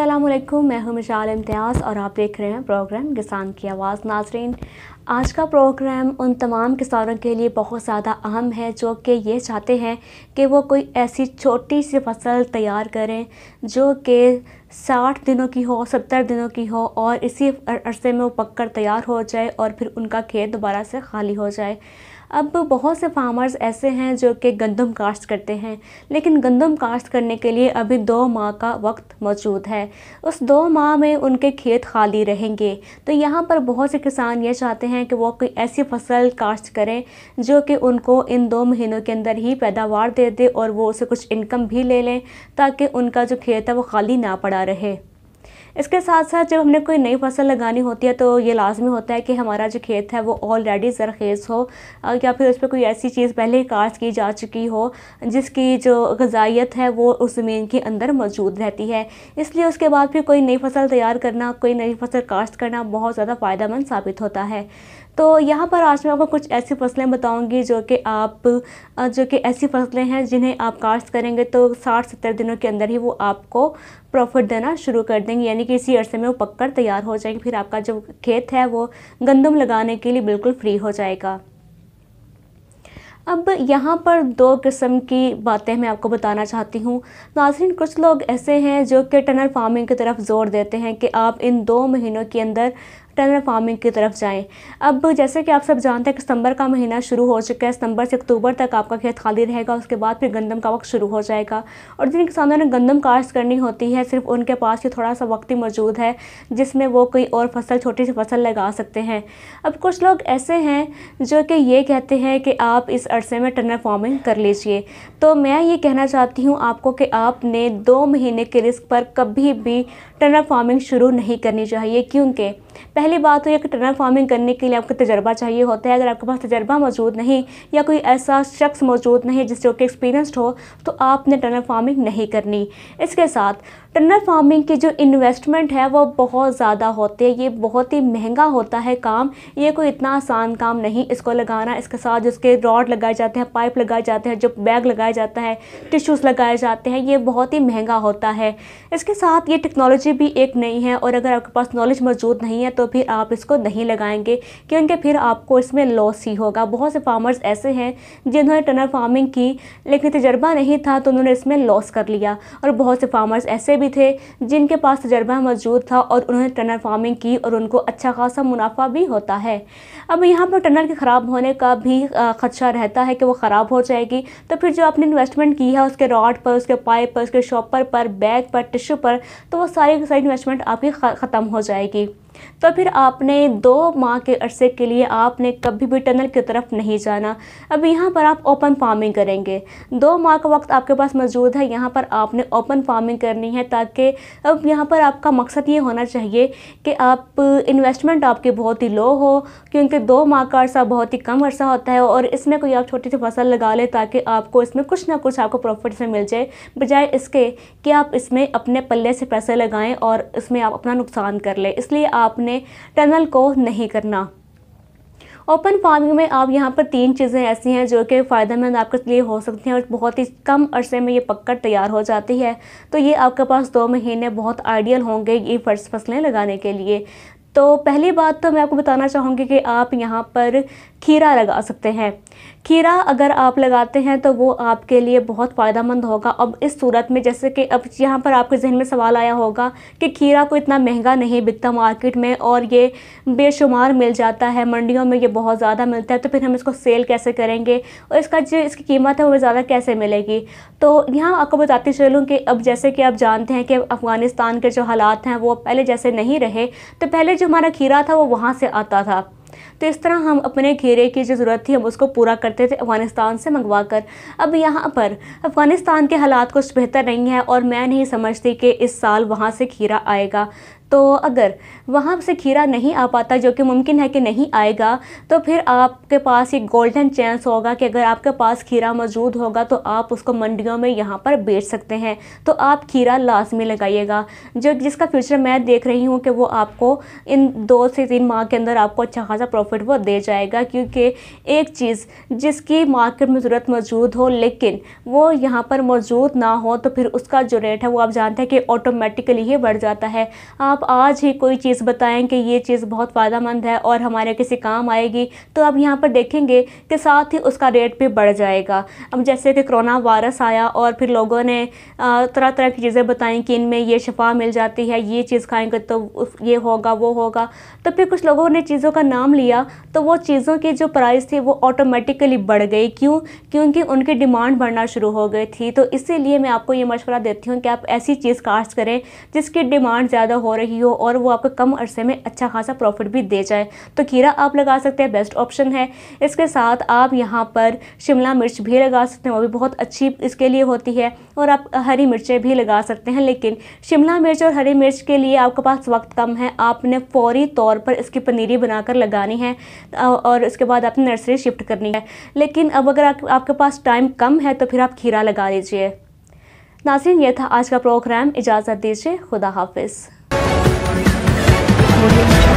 असलम मैं हूं मिशाल इम्तियाज़ और आप देख रहे हैं प्रोग्राम किसान की आवाज़ नाजरीन आज का प्रोग्राम उन तमाम किसानों के लिए बहुत ज़्यादा अहम है जो कि ये चाहते हैं कि वो कोई ऐसी छोटी सी फसल तैयार करें जो कि साठ दिनों की हो सत्तर दिनों की हो और इसी अरसे में वो कर तैयार हो जाए और फिर उनका खेत दोबारा से खाली हो जाए अब बहुत से फार्मर्स ऐसे हैं जो कि गंदम काश्त करते हैं लेकिन गंदम काश्त करने के लिए अभी दो माह का वक्त मौजूद है उस दो माह में उनके खेत खाली रहेंगे तो यहाँ पर बहुत से किसान ये चाहते हैं कि वो कोई ऐसी फसल काश्त करें जो कि उनको इन दो महीनों के अंदर ही पैदावार दे दे और वो उसे कुछ इनकम भी ले लें ताकि उनका जो खेत है वो खाली ना पड़ा ना रहे इसके साथ साथ जब हमने कोई नई फसल लगानी होती है तो ये लाजमी होता है कि हमारा जो खेत है वो ऑलरेडी ज़रखेज़ हो या फिर उस पर कोई ऐसी चीज़ पहले ही काश्त की जा चुकी हो जिसकी जो गजाइत है वो उस ज़मीन के अंदर मौजूद रहती है इसलिए उसके बाद फिर कोई नई फसल तैयार करना कोई नई फसल काश्त करना बहुत ज़्यादा फ़ायदेमंद साबित होता है तो यहाँ पर आज मैं आपको कुछ ऐसी फसलें बताऊँगी जो कि आप जो कि ऐसी फसलें हैं जिन्हें आप काश्त करेंगे तो साठ सत्तर दिनों के अंदर ही वो आपको प्रॉफिट देना शुरू कर देंगे यानी कि इसी अरसे में वो पककर तैयार हो जाएंगे फिर आपका जो खेत है वो गंदम लगाने के लिए बिल्कुल फ्री हो जाएगा अब यहाँ पर दो किस्म की बातें मैं आपको बताना चाहती हूँ नाजरीन कुछ लोग ऐसे हैं जो कि टनल फार्मिंग की तरफ जोर देते हैं कि आप इन दो महीनों के अंदर एक्सटर्नल फार्मिंग की तरफ जाएँ अब जैसे कि आप सब जानते हैं कि सितंबर का महीना शुरू हो चुका है सितंबर से अक्टूबर तक आपका खेत खाली रहेगा उसके बाद फिर गंदम का वक्त शुरू हो जाएगा और जिन किसानों ने गंदम काश्त करनी होती है सिर्फ उनके पास ही थोड़ा सा वक्त ही मौजूद है जिसमें वो कोई और फसल छोटी सी फसल लगा सकते हैं अब कुछ लोग ऐसे हैं जो कि ये कहते हैं कि आप इस अरसे में टनल फार्मिंग कर लीजिए तो मैं ये कहना चाहती हूँ आपको कि आपने दो महीने के रिस्क पर कभी भी टनल फार्मिंग शुरू नहीं करनी चाहिए क्योंकि पहली बात तो ये टनल फार्मिंग करने के लिए आपको तजर्बा चाहिए होता है अगर आपके पास तजर्बा मौजूद नहीं या कोई ऐसा शख्स मौजूद नहीं जिससे होकर एक्सपीरियंसड हो तो आपने टनल फार्मिंग नहीं करनी इसके साथ टनल फार्मिंग की जो इन्वेस्टमेंट है वो बहुत ज़्यादा होती है ये बहुत ही महंगा होता है काम ये कोई इतना आसान काम नहीं इसको लगाना इसके साथ जिसके रॉड लगाए जाते हैं पाइप लगाए जाते हैं जो बैग लगाया जाता है टिश्यूज़ लगाए जाते हैं ये बहुत ही महंगा होता है इसके साथ ये टेक्नोलॉजी भी एक नई है और अगर आपके पास नॉलेज मौजूद नहीं है हैं तो फिर आप इसको नहीं लगाएंगे क्योंकि फिर आपको इसमें लॉस ही होगा बहुत से फार्मर्स ऐसे हैं जिन्होंने टनर फार्मिंग की लेकिन तजर्बा नहीं था तो उन्होंने इसमें लॉस कर लिया और बहुत से फार्मर्स ऐसे भी थे जिनके पास तजर्बा मौजूद था और उन्होंने टनर फार्मिंग की और उनको अच्छा खासा मुनाफा भी होता है अब यहाँ पर टनल के ख़राब होने का भी खदशा रहता है कि वो ख़राब हो जाएगी तो फिर जो आपने इन्वेस्टमेंट की है उसके रॉड पर उसके पाइप पर उसके शॉपर पर बैग पर टिश्यू पर तो वो सारी सारी इन्वेस्टमेंट आपकी ख़त्म हो जाएगी तो फिर आपने दो माह के अरसे के लिए आपने कभी भी टनल की तरफ नहीं जाना अब यहाँ पर आप ओपन फार्मिंग करेंगे दो माह का वक्त आपके पास मौजूद है यहाँ पर आपने ओपन फार्मिंग करनी है ताकि अब यहाँ पर आपका मकसद ये होना चाहिए कि आप इन्वेस्टमेंट आपकी बहुत ही लो हो क्योंकि दो माह का अर्सा बहुत ही कम अर्सा होता है और इसमें कोई आप छोटी सी फसल लगा लें ताकि आपको इसमें कुछ ना कुछ आपको प्रॉफिट से मिल जाए बजाय इसके कि आप इसमें अपने पल्ले से पैसे लगाएं और इसमें आप अपना नुकसान कर लें इसलिए आप आपने टनल को नहीं करना ओपन फार्मिंग में आप यहाँ पर तीन चीज़ें ऐसी हैं जो कि फ़ायदेमंद आपके लिए हो सकती हैं और बहुत ही कम अरसे में ये पककर तैयार हो जाती है तो ये आपके पास दो महीने बहुत आइडियल होंगे ये फर्स्ट फसलें लगाने के लिए तो पहली बात तो मैं आपको बताना चाहूँगी कि आप यहाँ पर खीरा लगा सकते हैं खीरा अगर आप लगाते हैं तो वो आपके लिए बहुत फ़ायदा होगा अब इस सूरत में जैसे कि अब यहाँ पर आपके जहन में सवाल आया होगा कि खीरा को इतना महंगा नहीं बिकता मार्केट में और ये बेशुमार मिल जाता है मंडियों में ये बहुत ज़्यादा मिलता है तो फिर हम इसको सेल कैसे करेंगे और इसका जो इसकी कीमत है वो ज़्यादा कैसे मिलेगी तो यहाँ आपको बताती चलूँ कि अब जैसे कि आप जानते हैं कि अफ़गानिस्तान के जो हालात हैं वो पहले जैसे नहीं रहे तो पहले जो हमारा खीरा था वो वहाँ से आता था तो इस तरह हम अपने घेरे की जो ज़रूरत थी हम उसको पूरा करते थे अफ़गानिस्तान से मंगवा कर अब यहाँ पर अफ़गानिस्तान के हालात कुछ बेहतर नहीं है और मैं नहीं समझती कि इस साल वहाँ से खीरा आएगा तो अगर वहाँ से खीरा नहीं आ पाता जो कि मुमकिन है कि नहीं आएगा तो फिर आपके पास एक गोल्डन चांस होगा कि अगर आपके पास खीरा मौजूद होगा तो आप उसको मंडियों में यहाँ पर बेच सकते हैं तो आप खीरा लाजमी लगाइएगा जो जिसका फ्यूचर मैं देख रही हूँ कि वो आपको इन दो से तीन माह के अंदर आपको अच्छा खासा प्रॉफिट वो दे जाएगा क्योंकि एक चीज़ जिसकी मार्केट में ज़रूरत मौजूद हो लेकिन वो यहाँ पर मौजूद ना हो तो फिर उसका जो रेट है वो आप जानते हैं कि ऑटोमेटिकली ही बढ़ जाता है आप आप आज ही कोई चीज़ बताएं कि ये चीज़ बहुत फ़ायदेमंद है और हमारे किसी काम आएगी तो आप यहाँ पर देखेंगे कि साथ ही उसका रेट भी बढ़ जाएगा अब जैसे कि कोरोना वायरस आया और फिर लोगों ने तरह तरह की चीज़ें बताई कि इनमें ये शफा मिल जाती है ये चीज़ खाएँगे तो ये होगा वो होगा तो फिर कुछ लोगों ने चीज़ों का नाम लिया तो वो चीज़ों की जो प्राइस थी वो ऑटोमेटिकली बढ़ गई क्यों क्योंकि उनकी डिमांड बढ़ना शुरू हो गई थी तो इसीलिए मैं आपको ये मशवरा देती हूँ कि आप ऐसी चीज़ कास्ट करें जिसकी डिमांड ज़्यादा हो रही रही हो और वो आपको कम अरसे में अच्छा खासा प्रॉफिट भी दे जाए तो खीरा आप लगा सकते हैं बेस्ट ऑप्शन है इसके साथ आप यहाँ पर शिमला मिर्च भी लगा सकते हैं वो भी बहुत अच्छी इसके लिए होती है और आप हरी मिर्चें भी लगा सकते हैं लेकिन शिमला मिर्च और हरी मिर्च के लिए आपके पास वक्त कम है आपने फौरी तौर पर इसकी पनीरी बनाकर लगानी है और इसके बाद आपने नर्सरी शिफ्ट करनी है लेकिन अब अगर आप, आपके पास टाइम कम है तो फिर आप खीरा लगा लीजिए नासिन यह था आज का प्रोग्राम इजाज़त दीजिए खुदा हाफिज़ you.